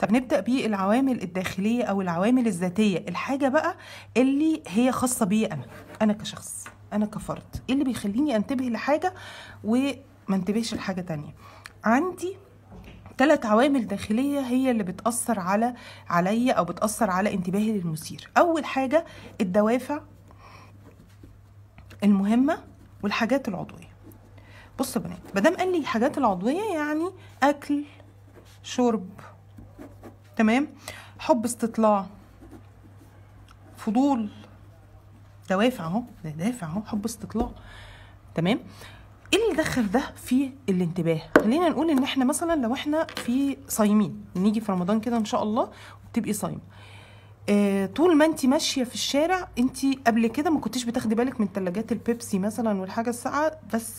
طب نبدا بالعوامل الداخليه او العوامل الذاتيه الحاجه بقى اللي هي خاصه بي انا انا كشخص انا كفرد ايه اللي بيخليني انتبه لحاجه وما انتبهش لحاجه تانية عندي ثلاث عوامل داخلية هي اللي بتأثر على عليا أو بتأثر على انتباهي للمثير أول حاجة الدوافع المهمة والحاجات العضوية بصوا يا بنات مادام قال لي الحاجات العضوية يعني أكل شرب تمام حب استطلاع فضول دوافع اهو دافع اهو حب استطلاع تمام ايه اللي دخل ده في الانتباه خلينا نقول ان احنا مثلا لو احنا في صايمين نيجي في رمضان كده ان شاء الله وتبقي صايمه آه طول ما انت ماشيه في الشارع انت قبل كده ما كنتيش بتاخدي بالك من ثلاجات البيبسي مثلا والحاجه الساقعه بس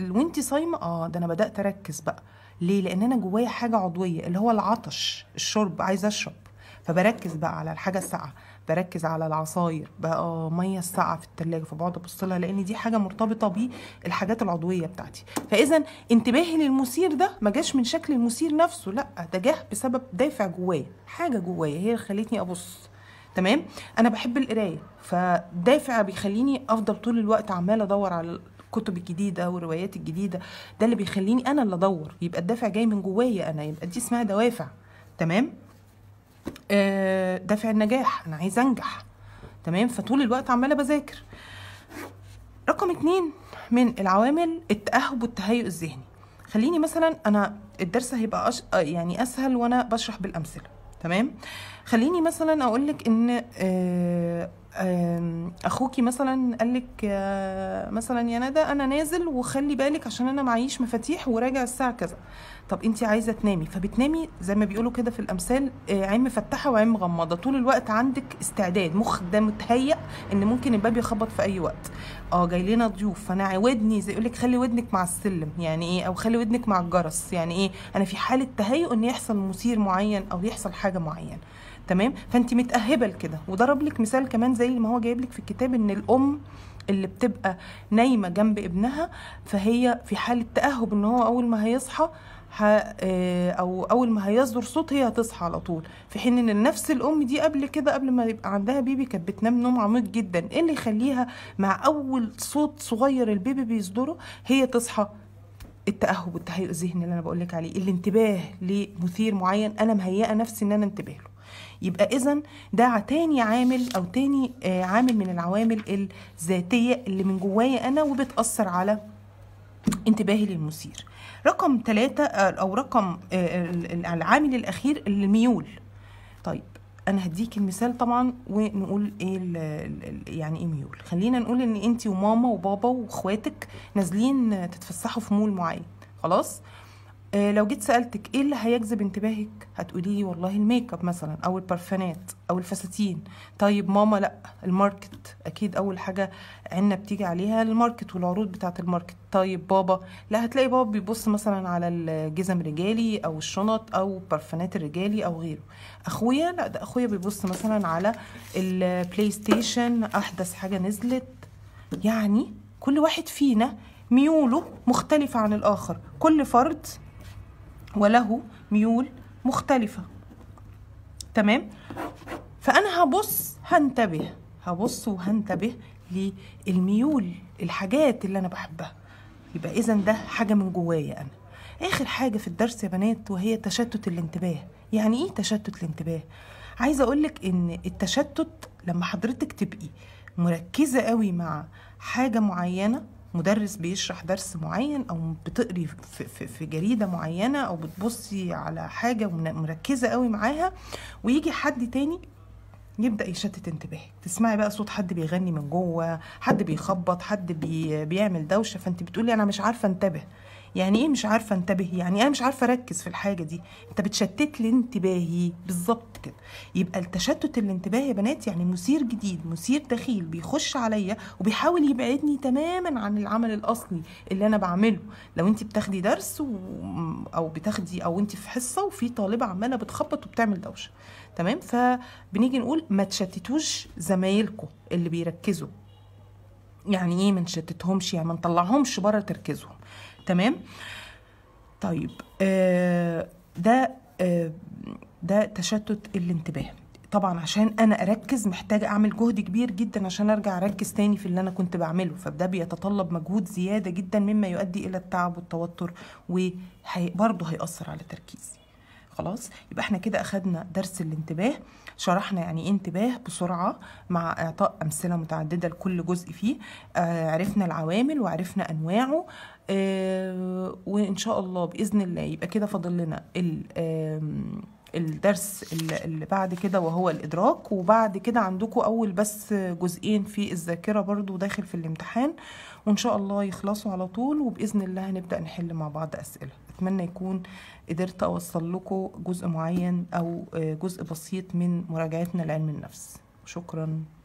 وانت صايمه اه ده انا بدات اركز بقى ليه لان انا جوايا حاجه عضويه اللي هو العطش الشرب عايزه اشرب فبركز بقى على الحاجه الساقعه بركز على العصاير بقى آه، ميه الساقعه في التلاجة فبقعد ابص لها لان دي حاجه مرتبطه بالحاجات العضويه بتاعتي فاذا انتباهي للمثير ده ما جاش من شكل المثير نفسه لا ده جه بسبب دافع جوايا حاجه جوايا هي خلتني ابص تمام انا بحب القرايه فدافع بيخليني افضل طول الوقت عماله ادور على الكتب الجديده والروايات الجديده ده اللي بيخليني انا اللي ادور يبقى الدافع جاي من جوايا انا يبقى دي اسمها دوافع تمام آه، دافع النجاح انا عايزه انجح تمام فطول الوقت عماله بذاكر رقم اتنين من العوامل التاهب والتهيؤ الذهني خليني مثلا انا الدرس هيبقى أش... آه، يعني اسهل وانا بشرح بالامثله تمام خليني مثلا اقول لك ان آه اخوكي مثلا قال لك آه، مثلا يا ندى انا نازل وخلي بالك عشان انا معيش مفاتيح وراجع الساعه كذا طب انت عايزه تنامي فبتنامي زي ما بيقولوا كده في الامثال آه، عين مفتحه وعين مغمضه طول الوقت عندك استعداد مخ ده متهيأ ان ممكن الباب يخبط في اي وقت اه جاي لنا ضيوف فانا عودني زي يقول لك خلي ودنك مع السلم يعني ايه او خلي ودنك مع الجرس يعني ايه انا في حاله تهيؤ ان يحصل مثير معين او يحصل حاجه معينه تمام فانت متاهبه لكده وضرب لك مثال كمان زي ما هو جايب لك في الكتاب ان الام اللي بتبقى نايمه جنب ابنها فهي في حاله تاهب ان هو اول ما هيصحى آه، او اول ما هيصدر صوت هي هتصحى على طول في حين ان نفس الام دي قبل كده قبل ما يبقى عندها بيبي كانت بتنام نوم عميق جدا ايه اللي يخليها مع اول صوت صغير البيبي بيصدره هي تصحى التاهب والتهيؤ الذهني اللي انا بقول لك عليه الانتباه لمثير معين انا مهيئه نفسي ان انا انتبه له يبقى اذا ده تاني عامل او تاني آه، عامل من العوامل الذاتيه اللي من جوايا انا وبتاثر على انتباهي للمثير رقم ثلاثة آه، أو رقم آه، العامل الأخير الميول طيب أنا هديك المثال طبعا ونقول إيه يعني إيه ميول خلينا نقول إن أنت وماما وبابا وإخواتك نازلين تتفسحوا في مول معين خلاص آه لو جيت سالتك ايه اللي هيجذب انتباهك هتقولي لي والله الميك اب مثلا او البرفانات او الفساتين طيب ماما لا الماركت اكيد اول حاجه عنا بتيجي عليها الماركت والعروض بتاعه الماركت طيب بابا لا هتلاقي بابا بيبص مثلا على الجزم رجالي او الشنط او برفانات الرجالي او غيره اخويا لا ده اخويا بيبص مثلا على البلاي ستيشن احدث حاجه نزلت يعني كل واحد فينا ميوله مختلفه عن الاخر كل فرد وله ميول مختلفة تمام فأنا هبص هنتبه هبص وهنتبه للميول الحاجات اللي أنا بحبها يبقى إذا ده حاجة من جوايا أنا آخر حاجة في الدرس يا بنات وهي تشتت الانتباه يعني إيه تشتت الانتباه؟ عايزة أقولك إن التشتت لما حضرتك تبقي مركزة قوي مع حاجة معينة مدرس بيشرح درس معين او بتقري في, في, في جريده معينه او بتبصي على حاجه مركزه قوي معاها ويجي حد تاني يبدا يشتت انتباهك تسمعي بقى صوت حد بيغني من جوه حد بيخبط حد بي... بيعمل دوشه فانت بتقولي انا مش عارفه انتبه يعني ايه مش عارفه انتبه يعني انا مش عارفه اركز في الحاجه دي انت بتشتت لي انتباهي بالظبط كده يبقى التشتت الانتباه يا بنات يعني مثير جديد مثير دخيل بيخش عليا وبيحاول يبعدني تماما عن العمل الاصلي اللي انا بعمله لو انت بتاخدي درس و... او بتاخدي او انت في حصه وفي طالبه عماله بتخبط وبتعمل دوشه تمام فبنيجي نقول ما تشتتوش زمايلكم اللي بيركزوا يعني ايه ما نشتتهمش يعني ما نطلعهمش بره تركيزهم تمام طيب آه، ده آه، ده تشتت الانتباه طبعا عشان انا اركز محتاجه اعمل جهد كبير جدا عشان ارجع اركز تاني في اللي انا كنت بعمله فده بيتطلب مجهود زياده جدا مما يؤدي الى التعب والتوتر وبرضه هيأثر على تركيزي خلاص يبقى احنا كده اخدنا درس الانتباه شرحنا يعني ايه انتباه بسرعه مع اعطاء امثله متعدده لكل جزء فيه آه، عرفنا العوامل وعرفنا انواعه آه، وان شاء الله باذن الله يبقى كده فاضل لنا الدرس اللي بعد كده وهو الإدراك وبعد كده عندكم أول بس جزئين في الذاكرة برضو داخل في الامتحان وإن شاء الله يخلصوا على طول وبإذن الله هنبدأ نحل مع بعض أسئلة أتمنى يكون قدرت أوصل لكم جزء معين أو جزء بسيط من مراجعتنا لعلم النفس شكراً